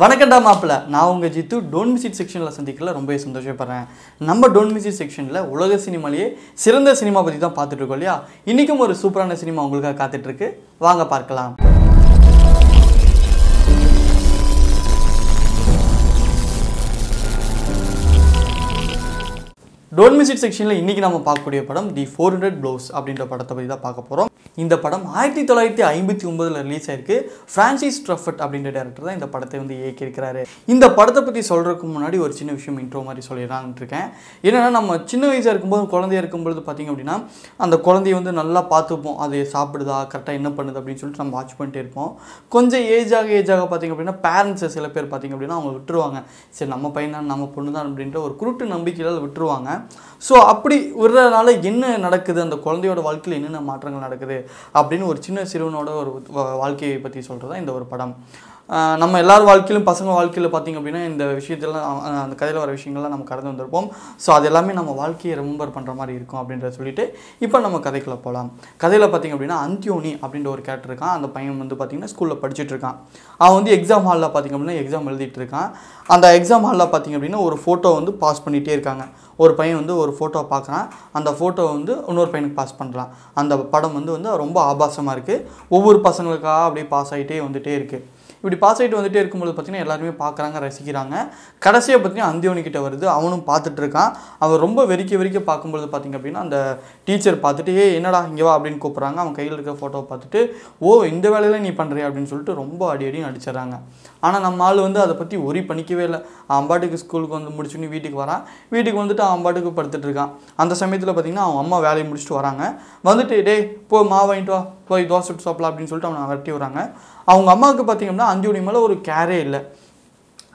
வணக்கண்டா மாப்பிள நான் உங்கள் ஜித்து டோன் மியூசிக் செக்ஷனில் சந்திக்கல ரொம்பவே சந்தோஷப்படுறேன் நம்ம டோன் மியூசிக் செக்ஷனில் உலக சினிமாலேயே சிறந்த சினிமா பற்றி தான் பார்த்துட்ருக்கோம் இல்லையா இன்றைக்கும் ஒரு சூப்பரான சினிமா உங்களுக்காக காத்துட்ருக்கு வாங்க பார்க்கலாம் டோன்ட் மிஸ் செக்ஷனில் இன்றைக்கி நம்ம பார்க்கக்கூடிய படம் தி ஃபோர் ஹண்ட்ரட் ப்ளவுஸ் அப்படின்ற படத்தை பற்றி தான் பார்க்க போகிறோம் இந்த படம் ஆயிரத்தி தொள்ளாயிரத்தி ஐம்பத்தி ஒன்பதில் ரிலீஸ் ஆயிருக்கு ஃப்ரான்சிஸ் ட்ரஃபர்ட் அப்படின்ற டேரக்டர் தான் இந்த படத்தை வந்து இயக்கியிருக்கிறாரு இந்த படத்தை பற்றி சொல்கிறதுக்கு முன்னாடி ஒரு சின்ன விஷயம் இன்ட்ரோ மாதிரி சொல்லிடலான்ட்டு இருக்கேன் என்னென்னா நம்ம சின்ன வயசாக இருக்கும்போது குழந்தையாக இருக்கும்பொழுது பார்த்திங்க அப்படின்னா அந்த குழந்தைய வந்து நல்லா பார்த்துப்போம் அது சாப்பிடுதா கரெக்டாக என்ன பண்ணுது அப்படின்னு சொல்லிட்டு நம்ம வாட்ச் பண்ணிட்டு இருப்போம் கொஞ்சம் ஏஜாக ஏஜாக பார்த்திங்க அப்படின்னா பேரண்ட்ஸை சில பேர் பார்த்திங்க அப்படின்னா அவங்க விட்டுருவாங்க சரி நம்ம பையன் தான் நம்ம பொண்ணு தான் அப்படின்ற ஒரு குருட்டு நம்பிக்கையில் விட்டுருவாங்க ஸோ அப்படி விடுறதுனால என்ன நடக்குது அந்த குழந்தையோட வாழ்க்கையில் என்னென்ன மாற்றங்கள் நடக்குது அப்படின்னு ஒரு சின்ன சிறுவனோட ஒரு வாழ்க்கையை பற்றி சொல்கிறது தான் இந்த ஒரு படம் நம்ம எல்லார் வாழ்க்கையிலும் பசங்க வாழ்க்கையில் பார்த்திங்க அப்படின்னா இந்த விஷயத்தெல்லாம் அந்த கதையில் வர விஷயங்கள்லாம் நம்ம கடந்து வந்திருப்போம் ஸோ அது எல்லாமே நம்ம வாழ்க்கையை ரிமெம்பர் பண்ணுற மாதிரி இருக்கும் அப்படின்றத சொல்லிட்டு இப்போ நம்ம கதைக்குள்ளே போகலாம் கதையில் பார்த்திங்க அப்படின்னா அந்தியோனி அப்படின்ற ஒரு கேரக்டர் இருக்கான் அந்த பையன் வந்து பார்த்திங்கன்னா ஸ்கூலில் படிச்சுட்டு இருக்கான் அவன் வந்து எக்ஸாம் ஹாலில் பார்த்திங்க அப்படின்னா எக்ஸாம் எழுதிட்டு இருக்கான் அந்த எக்ஸாம் ஹாலில் பார்த்திங்க அப்படின்னா ஒரு ஃபோட்டோ வந்து பாஸ் பண்ணிகிட்டே இருக்காங்க ஒரு பையன் வந்து ஒரு ஃபோட்டோ பார்க்குறான் அந்த ஃபோட்டோ வந்து இன்னொரு பையனுக்கு பாஸ் பண்ணுறான் அந்த படம் வந்து வந்து ரொம்ப ஆபாசமாக இருக்குது ஒவ்வொரு பசங்களுக்காக அப்படியே பாஸ் ஆகிட்டே வந்துகிட்டே இருக்குது இப்படி பாஸ் ஆகிட்டு வந்துட்டே இருக்கும்போது பார்த்திங்கன்னா எல்லாருமே பார்க்குறாங்க ரசிக்கிறாங்க கடைசியாக பார்த்தீங்கன்னா அந்தியோனிக்கிட்ட வருது அவனும் பார்த்துட்டு இருக்கான் அவன் ரொம்ப வெறிக்க வெறிக்க பார்க்கும்பொழுது பார்த்திங்க அப்படின்னா அந்த டீச்சர் பார்த்துட்டு ஏ என்னடா இங்கே வா அப்படின்னு கூப்பிட்றாங்க அவன் கையில் இருக்க ஃபோட்டோவை பார்த்துட்டு ஓ இந்த வேலையில் நீ பண்ணுறிய அப்படின்னு சொல்லிட்டு ரொம்ப அடி அடி அடிச்சிடறாங்க ஆனால் நம்ம ஆள் வந்து அதை பற்றி ஒரி பண்ணிக்கவே இல்லை அவன் ஸ்கூலுக்கு வந்து முடிச்சுன்னு வீட்டுக்கு வரான் வீட்டுக்கு வந்துட்டு அவன் அம்பாட்டுக்கு படுத்துட்டு இருக்கான் அந்த சமயத்தில் பார்த்தீங்கன்னா அவன் அம்மா வேலையை முடிச்சுட்டு வராங்க வந்துட்டு டே போய் மா வாங்கிட்டு வா போய் தோசை சாப்பிடலாம் அப்படின்னு சொல்லிட்டு அவனை விரட்டி வராங்க அவங்க அம்மாவுக்கு பார்த்தீங்கன்னா அஞ்சு மணி மேலே ஒரு கேரே இல்லை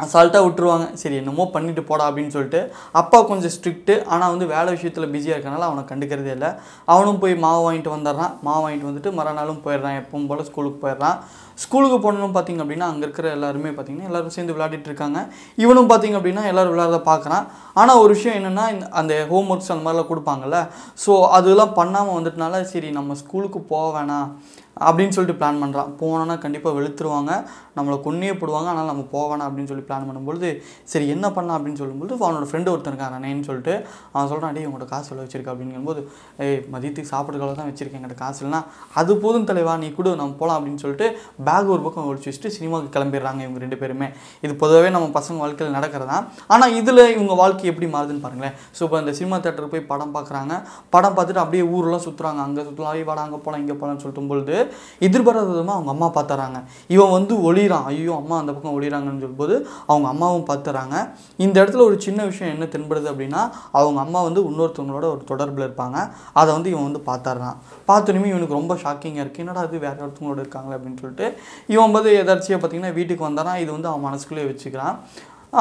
அசால்ட்டாக விட்டுருவாங்க சரி என்னமோ பண்ணிட்டு போடா அப்படின்னு சொல்லிட்டு அப்பா கொஞ்சம் ஸ்ட்ரிக்ட்டு ஆனால் வந்து வேலை விஷயத்தில் பிஸியாக இருக்கனால அவனை கண்டுக்கிறதே இல்லை அவனும் போய் மாவு வாங்கிட்டு வந்துடுறான் மாவு வாங்கிட்டு வந்துட்டு மறுநாளும் போயிடுறான் எப்பவும் போல் ஸ்கூலுக்கு போயிடுறான் ஸ்கூலுக்கு போனோம் பார்த்திங்க அப்படின்னா அங்கே இருக்கிற எல்லாருமே பார்த்திங்கன்னா எல்லோரும் சேர்ந்து விளையாடிட்டு இருக்காங்க இவனும் பார்த்திங்க அப்படின்னா எல்லோரும் விளையாட பார்க்குறான் ஆனால் ஒரு விஷயம் என்னென்னா அந்த ஹோம் ஒர்க்ஸ் அந்த மாதிரிலாம் கொடுப்பாங்கல்ல ஸோ அதெல்லாம் பண்ணாமல் வந்துட்டனால சரி நம்ம ஸ்கூலுக்கு போக வேணாம் அப்படின்னு சொல்லிட்டு பிளான் பண்ணுறான் போனோன்னா கண்டிப்பாக வெளுத்துருவாங்க நம்மளை கொன்னே போடுவாங்க ஆனால் நம்ம போவேணாம் அப்படின்னு சொல்லி பிளான் பண்ணும்பொழுது சரி என்ன பண்ணலாம் அப்படின்னு சொல்லும்போது அவனோட ஃப்ரெண்டு ஒருத்தன் இருக்கான் ரனேன்னு சொல்லிட்டு அவன் சொல்கிறான் அடி உங்களோட காசு சொல்ல வச்சிருக்கா அப்படிங்கும்போது ஏய் மதியத்துக்கு சாப்பிட்றதுக்காக தான் வச்சிருக்கேன் எங்கள்கிட்ட காசு இல்லைனா அது போதும் தலைவா நீ கூட நம்ம போகலாம் அப்படின்னு சொல்லிட்டு பேக் ஒரு பக்கம் ஒழிச்சு வச்சுட்டு சினிமாவுக்கு கிளம்பிடுறாங்க இவங்க ரெண்டு பேருமே இது பொதுவாகவே நம்ம பசங்க வாழ்க்கையில் நடக்கிறதா ஆனால் இதில் இவங்க வாழ்க்கை எப்படி மாறுதுன்னு பாருங்களேன் ஸோ இப்போ இந்த சினிமா தேட்டருக்கு போய் படம் பார்க்குறாங்க படம் பார்த்துட்டு அப்படியே ஊரெலாம் சுற்றுறாங்க அங்கே சுற்றுலாம் வாடா அங்கே போகலாம் இங்கே போகலாம்னு சொல்லும்பொழுது எதிர்பாராத விதமாக அவங்க அம்மா பார்த்துறாங்க இவன் வந்து ஒளிகிறான் ஐயோ அம்மா அந்த பக்கம் ஒளிறாங்கன்னு சொல்லும்போது அவங்க அம்மாவும் பார்த்துறாங்க இந்த இடத்துல ஒரு சின்ன விஷயம் என்ன தென்படுது அப்படின்னா அவங்க அம்மா வந்து இன்னொருத்தவங்களோட ஒரு தொடர்பில் இருப்பாங்க அதை வந்து இவன் வந்து பார்த்துறான் பார்த்தோன்னே இவனுக்கு ரொம்ப ஷாக்கிங்காக இருக்குது என்னடா அது வேறு ஒருத்தவங்களோட இருக்காங்களே அப்படின்னு சொல்லிட்டு இவன் வந்து எதாச்சியாக பார்த்தீங்கன்னா வீட்டுக்கு வந்தானா இது வந்து அவன் மனசுக்குள்ளேயே வச்சுக்கிறான்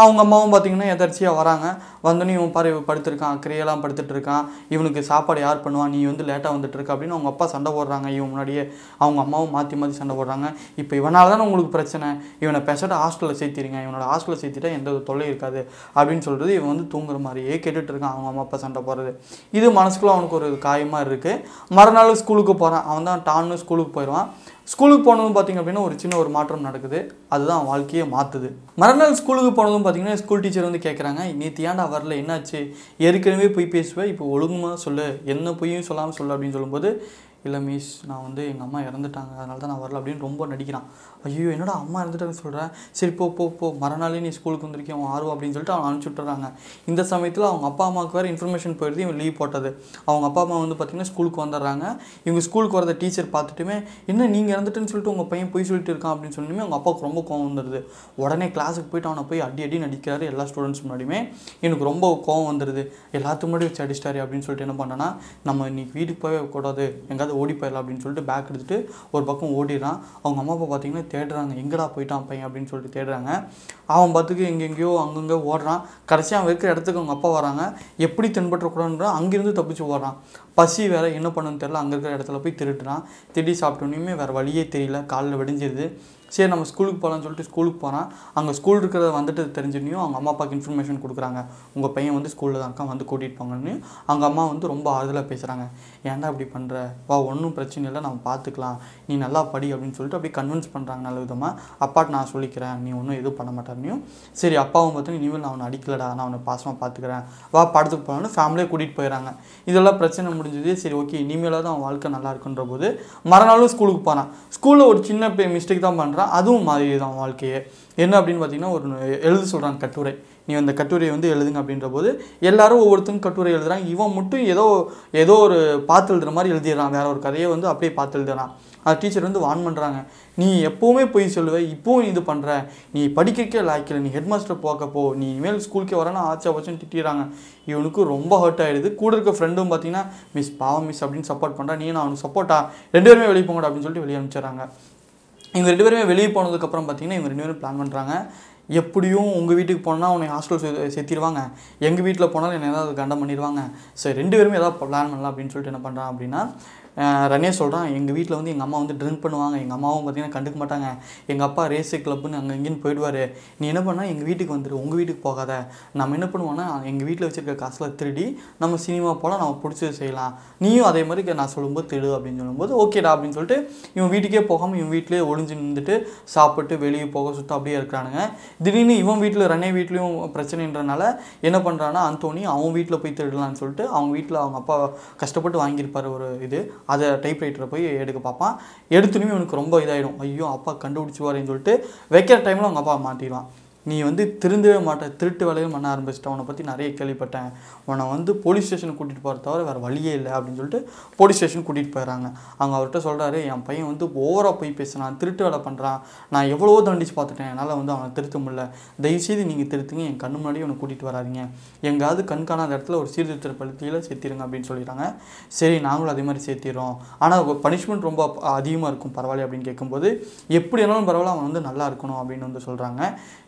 அவங்க அம்மாவும் பார்த்தீங்கன்னா எதர்ச்சியாக வராங்க வந்தோன்னே இவன் பாரு இவன் படுத்திருக்கான் கிரியெல்லாம் படுத்துட்டு இருக்கான் இவனுக்கு சாப்பாடு யார் பண்ணுவான் நீ வந்து லேட்டாக வந்துட்டு இருக்க அப்படின்னு அவங்க அப்பா சண்டை போடுறாங்க இவன் முன்னாடியே அவங்க அம்மாவும் மாற்றி மாற்றி சண்டை போடுறாங்க இப்போ இவனால் தானே உங்களுக்கு பிரச்சனை இவனை பெசட்டு ஹாஸ்டலில் சேர்த்திருங்க இவனோட ஹாஸ்டலில் சேர்த்திட்டா எந்த தொல்லை இருக்காது அப்படின்னு சொல்கிறது இவன் வந்து தூங்குற மாதிரியே கேட்டுட்டு இருக்கான் அவங்க அம்மா அப்பா சண்டை போடுறது இது மனசுக்குள்ளே அவனுக்கு ஒரு காயமாக இருக்குது மறுநாள் ஸ்கூலுக்கு போகிறான் அவன் தான் டான்னு ஸ்கூலுக்கு போயிடுவான் ஸ்கூலுக்கு போனதும் பார்த்திங்க அப்படின்னா ஒரு சின்ன ஒரு மாற்றம் நடக்குது அதுதான் வாழ்க்கையை மாற்றுது மறுநாள் ஸ்கூலுக்கு போனதும் பார்த்திங்கன்னா ஸ்கூல் டீச்சர் வந்து கேட்குறாங்க நேற்று ஏன்டா வரல என்னாச்சு ஏற்கனவே போய் பேசுவேன் இப்போ ஒழுங்குமா சொல்லு என்ன பொய்யும் சொல்லாமல் சொல்லு அப்படின்னு சொல்லும்போது இல்லை மிஸ் நான் வந்து எங்கள் அம்மா இறந்துட்டாங்க அதனால தான் நான் வரல அப்படின்னு ரொம்ப நடிக்கிறான் ஐயோ என்னடா அம்மா இறந்துட்டாங்க சொல்கிறேன் சரி போ போ போ மறுநாளே நீ ஸ்கூலுக்கு வந்திருக்கேன் அவன் ஆர்வம் அப்படின்னு சொல்லிட்டு அவன் அனுப்பிச்சி இந்த சமயத்தில் அவங்க அப்பா அம்மாவுக்கு வேறு இன்ஃபர்மேஷன் போயிடுது இவன் லீவ் போட்டது அவங்க அப்பா அம்மா வந்து பார்த்திங்கன்னா ஸ்கூலுக்கு வந்துடுறாங்க இவங்க ஸ்கூலுக்கு வரத டீச்சர் பார்த்துட்டுமே என்ன நீங்கள் இறந்துட்டுன்னு சொல்லிட்டு உங்கள் பையன் போய் சொல்லிட்டு இருக்கான் அப்படின்னு சொல்லியுமே அவங்க அப்பாவுக்கு ரொம்ப கோவம் வந்துடுது உடனே கிளாஸுக்கு போயிட்டு அவனை போய் அடி அடி நடிக்கிறாரு எல்லா ஸ்டூடெண்ட்ஸ் முன்னாடியுமே எனக்கு ரொம்ப கோவம் வந்துடுது எல்லாத்துக்கு முன்னாடி வச்சு அடிச்சிட்டாரு அப்படின்னு சொல்லிட்டு என்ன பண்ணேன்னா நம்ம இன்றைக்கி வீட்டுக்கு போகவே கூடாது எங்கேயாவது எங்கேயாவது ஓடி போயிடலாம் அப்படின்னு சொல்லிட்டு பேக் எடுத்துகிட்டு ஒரு பக்கம் ஓடிடுறான் அவங்க அம்மா அப்பா பார்த்தீங்கன்னா தேடுறாங்க எங்கடா போயிட்டான் பையன் அப்படின்னு சொல்லிட்டு தேடுறாங்க அவன் பார்த்துக்கு எங்கெங்கேயோ அங்கங்கே ஓடுறான் கடைசியாக அவன் இருக்கிற இடத்துக்கு அவங்க அப்பா வராங்க எப்படி தென்பற்றக்கூடாதுன்ற அங்கேருந்து தப்பிச்சு ஓடுறான் பசி வேறு என்ன பண்ணுன்னு தெரில அங்கே இருக்கிற இடத்துல போய் திருட்டுறான் திடீர் சாப்பிட்டோன்னே வேறு வழியே தெரியல காலில் வெடிஞ்சிருது சரி நம்ம ஸ்கூலுக்கு போகலான்னு சொல்லிட்டு ஸ்கூலுக்கு போகிறான் அங்கே ஸ்கூல் இருக்கிறத வந்துட்டு தெரிஞ்சுனியும் அவங்க அம்மா அப்பாவுக்கு இன்ஃபர்மேஷன் கொடுக்குறாங்க உங்கள் பையன் வந்து ஸ்கூலில் தான் அக்கா வந்து கூட்டிகிட்டு போங்கன்னு அவங்க அம்மா வந்து ரொம்ப ஆறுதலாக பேசுகிறாங்க ஏன்டா அப்படி பண்ணுற வா ஒன்றும் பிரச்சனை இல்லை நம்ம பார்த்துக்கலாம் நீ நல்லா படி அப்படின்னு சொல்லிட்டு அப்படி கன்வின்ஸ் பண்ணுறாங்க நல்ல விதமாக அப்பாட்ட நான் சொல்லிக்கிறேன் நீ ஒன்றும் எதுவும் பண்ண மாட்டேன்னையும் சரி அப்பாவும் பார்த்து இனிமேல் நான் அவனை அடிக்கலடா நான் அவனை பாசமாக பார்த்துக்கிறேன் வா படத்துக்கு போகலான்னு ஃபேமிலியே கூட்டிகிட்டு போயிடறாங்க இதெல்லாம் பிரச்சனை முடிஞ்சது சரி ஓகே இனிமேலாவது அவன் வாழ்க்கை நல்லா இருக்குன்ற போது மறுநாளும் ஸ்கூலுக்கு போகிறான் ஸ்கூலில் ஒரு சின்ன மிஸ்டேக் தான் பண்ணுறான் பார்த்தா அதுவும் தான் வாழ்க்கையே என்ன அப்படின்னு பார்த்தீங்கன்னா ஒரு எழுத சொல்கிறாங்க கட்டுரை நீ அந்த கட்டுரையை வந்து எழுதுங்க அப்படின்ற போது எல்லாரும் ஒவ்வொருத்தரும் கட்டுரை எழுதுறாங்க இவன் மட்டும் ஏதோ ஏதோ ஒரு பார்த்து எழுதுற மாதிரி எழுதிடுறான் வேற ஒரு கதையை வந்து அப்படியே பார்த்து எழுதுறான் அது டீச்சர் வந்து வான் பண்ணுறாங்க நீ எப்போவுமே போய் சொல்லுவேன் இப்போவும் இது பண்ணுற நீ படிக்கிறக்கே லாய்க்கில் நீ ஹெட் மாஸ்டர் போக்கப்போ நீ இனிமேல் ஸ்கூலுக்கே வரனா ஆச்சா வச்சுன்னு திட்டிடுறாங்க இவனுக்கு ரொம்ப ஹர்ட் ஆகிடுது கூட இருக்க ஃப்ரெண்டும் பார்த்தீங்கன்னா மிஸ் பாவம் மிஸ் அப்படின்னு சப்போர்ட் பண்ணுறான் நீ நான் அவனுக்கு சப்போர்ட்டா ரெண்டு பேருமே வெளியே போங்கடா அப்படின்னு சொல்லிட்டு வெளியே அனுப்பிச்சிடறாங்க இவங்க ரெண்டு பேருமே வெளியே போனதுக்கப்புறம் பார்த்தீங்கன்னா இவங்க ரெண்டு பேரும் பிளான் பண்ணுறாங்க எப்படியும் உங்கள் வீட்டுக்கு போனால் உனக்கு ஹாஸ்டல் சே சேர்த்திடுவாங்க எங்கள் வீட்டில் போனாலும் என்னை ஏதாவது கண்டம் பண்ணிடுவாங்க சரி ரெண்டு பேருமே ஏதாவது பிளான் பண்ணலாம் அப்படின்னு சொல்லிட்டு என்ன பண்ணுறான் அப்படின்னா ரனே சொல்கிறான் எங்கள் வீட்டில் வந்து எங்கள் அம்மா வந்து ட்ரிங்க் பண்ணுவாங்க எங்கள் அம்மாவும் பார்த்திங்கன்னா கண்டுக்க மாட்டாங்க எங்கள் அப்பா ரேஸு கிளப்புன்னு அங்கே இங்கேன்னு போயிடுவார் நீ என்ன பண்ணால் எங்கள் வீட்டுக்கு வந்துடு உங்கள் வீட்டுக்கு போகாத நம்ம என்ன பண்ணுவோன்னா எங்கள் வீட்டில் வச்சுருக்க காசில் திருடி நம்ம சினிமா போல் நம்ம பிடிச்சது செய்யலாம் நீயும் அதே மாதிரி நான் சொல்லும்போது திடு அப்படின்னு சொல்லும்போது ஓகேடா அப்படின்னு சொல்லிட்டு இவன் வீட்டுக்கே போகாமல் இவன் வீட்டிலே ஒளிஞ்சு நின்றுட்டு சாப்பிட்டு வெளியே போக சுத்தம் அப்படியே இருக்கிறானுங்க திடீர்னு இவன் வீட்டில் ரனே வீட்லேயும் பிரச்சனைன்றனால என்ன பண்ணுறான்னா அந்தோனி அவன் வீட்டில் போய் திருடலான்னு சொல்லிட்டு அவங்க வீட்டில் அவங்க அப்பா கஷ்டப்பட்டு வாங்கியிருப்பார் ஒரு இது அதை டைப்ரைட்டரை போய் எடுக்க பார்ப்பான் எடுத்துனுமே அவனுக்கு ரொம்ப இதாகிடும் ஐயோ அப்பா கண்டுபிடிச்சிவாருன்னு சொல்லிட்டு வைக்கிற டைமில் அவங்க அப்பா மாட்டிடுவான் நீ வந்து திருந்தவே மாட்ட திருட்டு வேலையும் பண்ண ஆரம்பிச்சிட்டேன் உன்னை பற்றி நிறைய கேள்விப்பட்டேன் உன்னை வந்து போலீஸ் ஸ்டேஷன் கூட்டிகிட்டு போகிற தவிர வேறு வழியே இல்லை அப்படின்னு சொல்லிட்டு போலீஸ் ஸ்டேஷன் கூட்டிகிட்டு போயிடறாங்க அவங்க அவர்கிட்ட சொல்கிறாரு என் பையன் வந்து ஓவராக போய் பேசுகிறான் திருட்டு வேலை பண்ணுறான் நான் எவ்வளோ தண்டிச்சு பார்த்துட்டேன் என்னால் வந்து அவனை திருத்த முடியல தயவுசெய்து நீங்கள் திருத்துங்க என் கண் முன்னாடி அவனை கூட்டிகிட்டு வராதிங்க எங்கேயாவது கண் காணாத இடத்துல ஒரு சீர்திருத்த பள்ளியில் சேர்த்திருங்க அப்படின்னு சொல்லிடுறாங்க சரி நாங்களும் அதே மாதிரி சேர்த்திடுறோம் ஆனால் பனிஷ்மெண்ட் ரொம்ப அதிகமாக இருக்கும் பரவாயில்ல அப்படின்னு கேட்கும்போது எப்படி இருந்தாலும் பரவாயில்ல அவன் வந்து நல்லா இருக்கணும் அப்படின்னு வந்து சொல்கிறாங்க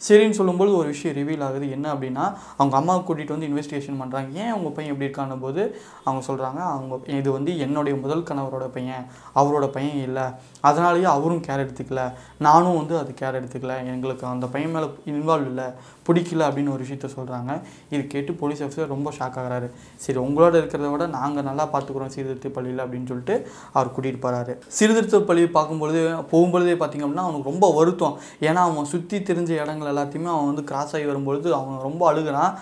சரி அப்படின்னு சொல்லும்போது ஒரு விஷயம் ரிவீல் ஆகுது என்ன அப்படின்னா அவங்க அம்மா கூட்டிகிட்டு வந்து இன்வெஸ்டிகேஷன் பண்ணுறாங்க ஏன் அவங்க பையன் எப்படி இருக்கான போது அவங்க சொல்கிறாங்க அவங்க இது வந்து என்னுடைய முதல் கணவரோட பையன் அவரோட பையன் இல்லை அதனாலேயே அவரும் கேர் எடுத்துக்கல நானும் வந்து அது கேர் எடுத்துக்கல எங்களுக்கு அந்த பையன் மேலே இன்வால்வ் இல்லை பிடிக்கல அப்படின்னு ஒரு விஷயத்த சொல்கிறாங்க இது கேட்டு போலீஸ் ஆஃபீஸர் ரொம்ப ஷாக் ஆகிறாரு சரி உங்களோட இருக்கிறத விட நாங்கள் நல்லா பார்த்துக்குறோம் சீர்திருத்த பள்ளியில் அப்படின்னு சொல்லிட்டு அவர் கூட்டிகிட்டு போகிறாரு சீர்திருத்த பள்ளி பார்க்கும்பொழுது போகும்பொழுதே பார்த்திங்க அப்படின்னா அவனுக்கு ரொம்ப வருத்தம் ஏன்னா அவன் சுற்றி தெரிஞ்ச இடங்கள் எல்லாத்தையும் எல்லாத்தையுமே அவன் வந்து கிராஸ் ஆகி வரும்பொழுது அவன் ரொம்ப அழுகிறான்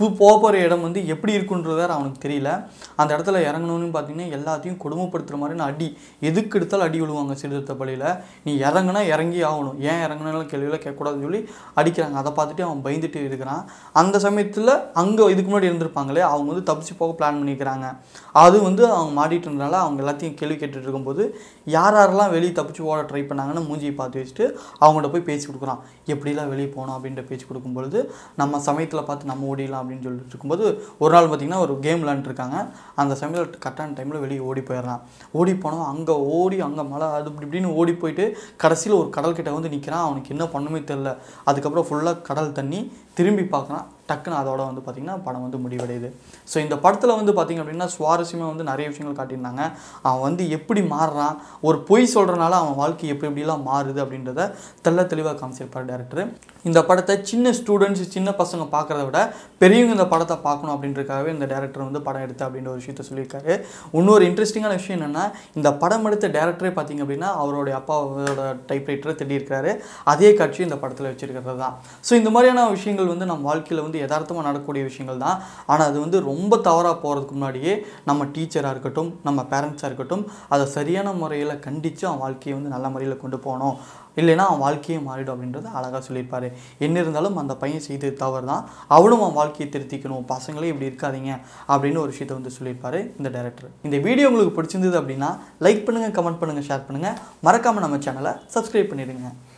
போக போகிற இடம் வந்து எப்படி இருக்குன்றது வேறு அவனுக்கு தெரியல அந்த இடத்துல இறங்கணும்னு பார்த்தீங்கன்னா எல்லாத்தையும் கொடுமைப்படுத்துகிற மாதிரி நான் அடி எதுக்கு எடுத்தாலும் அடி விழுவாங்க சீர்திருத்த பள்ளியில் நீ இறங்கினா இறங்கி ஆகணும் ஏன் இறங்கினாலும் கேள்வியில் கேட்கக்கூடாதுன்னு சொல்லி அடிக்கிறாங்க அதை பார்த்துட்டு அவன் பயந்துட்டு இருக்கிறான் அந்த சமயத்தில் அங்கே இதுக்கு முன்னாடி இருந்திருப்பாங்களே அவங்க வந்து தப்பிச்சு போக பிளான் பண்ணிக்கிறாங்க அது வந்து அவங்க மாட்டிட்டு இருந்தனால அவங்க எல்லாத்தையும் கேள்வி கேட்டுட்டு இருக்கும்போது யார் யாரெல்லாம் வெளியே தப்பிச்சு போட ட்ரை பண்ணாங்கன்னு மூஞ்சியை பார்த்து வச்சுட்டு அவங்கள்ட்ட போய் பேச்சு கொடுக்குறான் எப்படிலாம் வெளியே போனோம் அப்படின்ற பேச்சு கொடுக்கும்பொழுது நம்ம சமயத்தில் பார்த்து நம்ம ஓடிடலாம் அப்படின்னு சொல்லிட்டு இருக்கும்போது ஒரு நாள் பார்த்திங்கன்னா ஒரு கேம் விளாண்டுருக்காங்க அந்த சமயத்தில் கரெக்டான டைமில் வெளியே ஓடி போயிடுறான் ஓடி போனோம் அங்கே ஓடி அங்கே மழை அது இப்படி இப்படின்னு ஓடி போயிட்டு கடைசியில் ஒரு கடல்கிட்ட வந்து நிற்கிறான் அவனுக்கு என்ன பண்ணுமே தெரில அதுக்கப்புறம் ஃபுல்லாக கடல் தண்ணி திரும்பி பார்க்குறான் டக்குன்னு அதோட வந்து பார்த்திங்கன்னா படம் வந்து முடிவடையுது ஸோ இந்த படத்தில் வந்து பார்த்திங்க அப்படின்னா சுவாரஸ்யமாக வந்து நிறைய விஷயங்கள் காட்டியிருந்தாங்க அவன் வந்து எப்படி மாறுறான் ஒரு பொய் சொல்கிறனால அவன் வாழ்க்கை எப்படி எப்படிலாம் மாறுது அப்படின்றத தெல்ல தெளிவாக காமிச்சிருப்பார் டேரக்டர் இந்த படத்தை சின்ன ஸ்டூடெண்ட்ஸ் சின்ன பசங்க பார்க்குறத விட பெரியவங்க இந்த படத்தை பார்க்கணும் அப்படின்றக்காகவே இந்த டேரக்டர் வந்து படம் எடுத்த அப்படின்ற ஒரு விஷயத்த சொல்லியிருக்காரு இன்னொரு இன்ட்ரெஸ்டிங்கான விஷயம் என்னென்னா இந்த படம் எடுத்த டேரக்டரே பார்த்திங்க அப்படின்னா அவருடைய அப்பாவோட டைப்ரைட்டரை தேடியிருக்காரு அதே காட்சி இந்த படத்தில் வச்சுருக்கிறது தான் ஸோ இந்த மாதிரியான விஷயங்கள் வந்து நம்ம வாழ்க்கையில் வந்து வந்து யதார்த்தமாக நடக்கக்கூடிய விஷயங்கள் தான் ஆனால் அது வந்து ரொம்ப தவறாக போகிறதுக்கு முன்னாடியே நம்ம டீச்சராக இருக்கட்டும் நம்ம பேரண்ட்ஸாக இருக்கட்டும் அதை சரியான முறையில் கண்டித்து அவன் வாழ்க்கையை வந்து நல்ல முறையில் கொண்டு போகணும் இல்லைன்னா அவன் வாழ்க்கையே மாறிடும் அப்படின்றத அழகாக சொல்லியிருப்பார் என்ன இருந்தாலும் அந்த பையன் செய்தது தவறு தான் அவனும் அவன் வாழ்க்கையை திருத்திக்கணும் பசங்களே இப்படி இருக்காதீங்க அப்படின்னு ஒரு விஷயத்தை வந்து சொல்லியிருப்பார் இந்த டேரக்டர் இந்த வீடியோ உங்களுக்கு பிடிச்சிருந்தது அப்படின்னா லைக் பண்ணுங்கள் கமெண்ட் பண்ணுங்கள் ஷேர் பண்ணுங்கள் மறக்காமல் நம்ம சேனலை சப்ஸ்கிரைப் பண்ணிடுங்க